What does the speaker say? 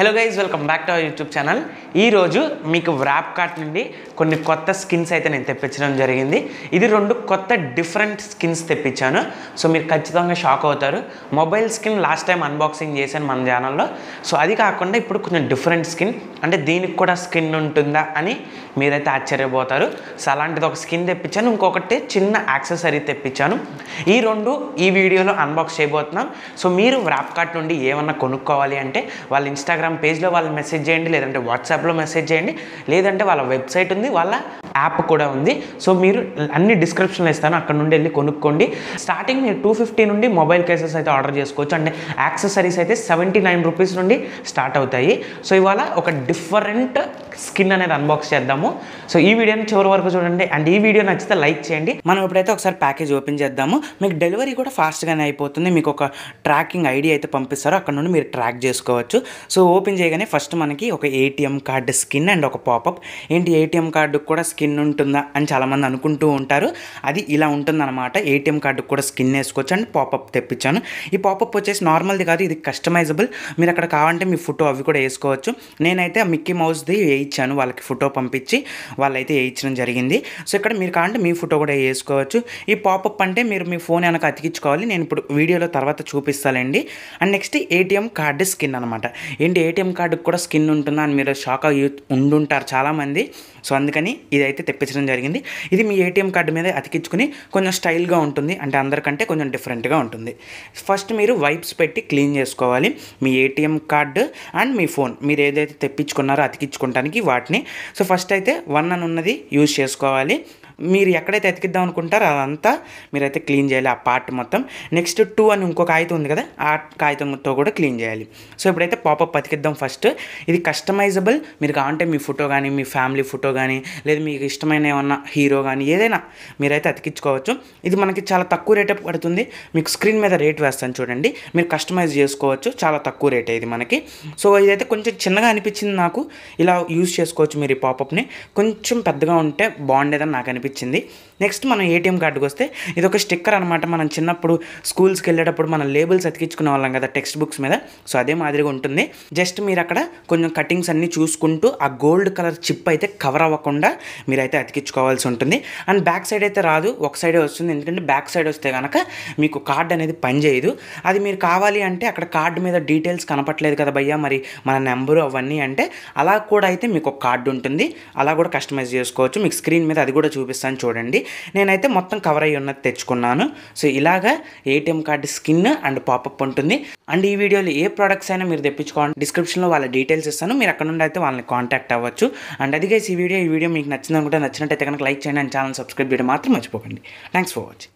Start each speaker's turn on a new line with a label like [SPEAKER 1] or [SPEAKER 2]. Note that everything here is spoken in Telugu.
[SPEAKER 1] hello guys welcome back to our YouTube channel ఈరోజు మీకు వ్రాప్ కార్ట్ నుండి కొన్ని కొత్త స్కిన్స్ అయితే నేను తెప్పించడం జరిగింది ఇది రెండు కొత్త డిఫరెంట్ స్కిన్స్ తెప్పించాను సో మీరు ఖచ్చితంగా షాక్ అవుతారు mobile skin last time unboxing చేశాను మన ఛానల్లో సో అది కాకుండా ఇప్పుడు కొంచెం డిఫరెంట్ స్కిన్ అంటే దీనికి కూడా స్కిన్ ఉంటుందా అని మీరైతే ఆశ్చర్యపోతారు సో అలాంటిది ఒక స్కిన్ తెప్పించాను ఇంకొకటి చిన్న యాక్సెసరీ తెప్పించాను ఈ రెండు ఈ వీడియోలో అన్బాక్స్ చేయబోతున్నాం సో మీరు వ్రాప్ కార్ట్ నుండి ఏమన్నా కొనుక్కోవాలి అంటే వాళ్ళ ఇన్స్టాగ్రామ్ ఇన్స్టాగ్రామ్ పేజ్లో వాళ్ళు మెసేజ్ చేయండి లేదంటే వాట్సాప్లో మెసేజ్ చేయండి లేదంటే వాళ్ళ వెబ్సైట్ ఉంది వాళ్ళ యాప్ కూడా ఉంది సో మీరు అన్ని డిస్క్రిప్షన్లో ఇస్తాను అక్కడ నుండి వెళ్ళి కొనుక్కోండి స్టార్టింగ్ మీరు టూ ఫిఫ్టీ నుండి మొబైల్ కేసెస్ అయితే ఆర్డర్ చేసుకోవచ్చు అండ్ యాక్సెసరీస్ అయితే సెవెంటీ నైన్ రూపీస్ నుండి స్టార్ట్ అవుతాయి సో ఇవాళ ఒక డిఫరెంట్ స్కిన్ అనేది అన్బాక్స్ చేద్దాము సో ఈ వీడియోని చివరి వరకు చూడండి అండ్ ఈ వీడియో నచ్చితే లైక్ చేయండి మనం ఇప్పుడైతే ఒకసారి ప్యాకేజ్ ఓపెన్ చేద్దాము మీకు డెలివరీ కూడా ఫాస్ట్గానే అయిపోతుంది మీకు ఒక ట్రాకింగ్ ఐడియా అయితే పంపిస్తారు అక్కడ నుండి మీరు ట్రాక్ చేసుకోవచ్చు సో ఓపెన్ చేయగానే ఫస్ట్ మనకి ఒక ఏటీఎం కార్డు స్కిన్ అండ్ ఒక పాపప్ ఏంటి ఏటీఎం కార్డుకు కూడా స్కిన్ ఉంటుందా అని చాలామంది అనుకుంటూ ఉంటారు అది ఇలా ఉంటుందన్నమాట ఏటీఎం కార్డుకు కూడా స్కిన్ వేసుకోవచ్చు అండ్ పాపప్ తెప్పించాను ఈ పాపప్ వచ్చేసి నార్మల్ది కాదు ఇది కస్టమైజబుల్ మీరు అక్కడ కావాలంటే మీ ఫోటో అవి కూడా వేసుకోవచ్చు నేనైతే ఆ మిక్కీ మౌస్ది వేయించాను వాళ్ళకి ఫోటో పంపించి వాళ్ళైతే వేయించడం జరిగింది సో ఇక్కడ మీరు కావాలంటే మీ ఫోటో కూడా వేసుకోవచ్చు ఈ పాపప్ అంటే మీరు మీ ఫోన్ వెనక అతికించుకోవాలి నేను ఇప్పుడు వీడియోలో తర్వాత చూపిస్తానండి and next ATM card skin అనమాట ఏంటి ఏటీఎం కార్డు కూడా స్కిన్ ఉంటుందా అని మీరు షాక్ అయ్యి ఉండుంటారు చాలామంది సో అందుకని ఇదైతే తెప్పించడం జరిగింది ఇది మీ ఏటీఎం కార్డు మీద అతికించుకుని కొంచెం స్టైల్గా ఉంటుంది అంటే అందరికంటే కొంచెం డిఫరెంట్గా ఉంటుంది ఫస్ట్ మీరు వైప్స్ పెట్టి క్లీన్ చేసుకోవాలి మీ ఏటీఎం కార్డు అండ్ మీ ఫోన్ మీరు ఏదైతే తెప్పించుకున్నారో అతికించుకోవటానికి వాటిని సో ఫస్ట్ అయితే వన్ అని ఉన్నది యూజ్ చేసుకోవాలి మీరు ఎక్కడైతే ఎతికిద్దాం అనుకుంటారో అదంతా మీరైతే క్లీన్ చేయాలి ఆ పార్ట్ మొత్తం నెక్స్ట్ టూ అని ఇంకో కాగితం ఉంది కదా ఆ కాగితంతో కూడా క్లీన్ చేయాలి సో ఇప్పుడైతే పాపప్ అతికిద్దాం ఫస్ట్ ఇది కస్టమైజబుల్ మీరు కావాలంటే మీ ఫోటో కానీ మీ ఫ్యామిలీ ఫోటో కానీ లేదా మీకు ఇష్టమైన ఏమన్నా హీరో కానీ ఏదైనా మీరైతే అతికించుకోవచ్చు ఇది మనకి చాలా తక్కువ రేట్ పడుతుంది మీకు స్క్రీన్ మీద రేట్ వేస్తాను చూడండి మీరు కస్టమైజ్ చేసుకోవచ్చు చాలా తక్కువ రేటే ఇది మనకి సో ఇదైతే కొంచెం చిన్నగా అనిపించింది నాకు ఇలా యూజ్ చేసుకోవచ్చు మీరు ఈ పాపప్ని కొంచెం పెద్దగా ఉంటే బాగుండేదని నాకు అనిపించింది కనిపించింది నెక్స్ట్ మనం ఏటీఎం కార్డుకి వస్తే ఇది ఒక స్టిక్కర్ అనమాట మనం చిన్నప్పుడు స్కూల్స్కి వెళ్ళేటప్పుడు మనం లేబుల్స్ అతికించుకునే వాళ్ళం కదా టెక్స్ట్ బుక్స్ మీద సో అదే మాదిరిగా ఉంటుంది జస్ట్ మీరు అక్కడ కొంచెం కటింగ్స్ అన్నీ చూసుకుంటూ ఆ గోల్డ్ కలర్ చిప్ అయితే కవర్ అవ్వకుండా మీరైతే అతికించుకోవాల్సి ఉంటుంది అండ్ బ్యాక్ సైడ్ అయితే రాదు ఒక సైడే వస్తుంది ఎందుకంటే బ్యాక్ సైడ్ వస్తే కనుక మీకు కార్డ్ అనేది పనిచేయదు అది మీరు కావాలి అంటే అక్కడ కార్డు మీద డీటెయిల్స్ కనపట్లేదు కదా భయ్యా మరి మన నెంబరు అవన్నీ అంటే అలా కూడా అయితే మీకు ఒక కార్డు ఉంటుంది అలా కూడా కస్టమైజ్ చేసుకోవచ్చు మీకు స్క్రీన్ మీద అది కూడా చూపిస్తాను చూపిస్తాను చూడండి నేనైతే మొత్తం కవర్ అయ్యి ఉన్నది తెచ్చుకున్నాను సో ఇలాగా ATM card skin and pop up ఉంటుంది అండ్ ఈ వీడియోలో ఏ ప్రోడక్ట్స్ అయినా మీరు తెప్పించుకోండి డిస్క్రిప్షన్లో వాళ్ళ డీటెయిల్స్ ఇస్తాను మీరు అక్కడ నుండి అయితే వాళ్ళని కాంటాక్ట్ అవ్వచ్చు అండ్ అదిగే ఈ వీడియో ఈ వీడియో మీకు నచ్చిందనుకుంటే నచ్చినట్టయితే కనుక లైక్ చేయండి అండ్ ఛానల్ సబ్స్క్రైబ్ చేయడం మాత్రం మర్చిపోకండి థ్యాంక్స్ ఫర్ వాచింగ్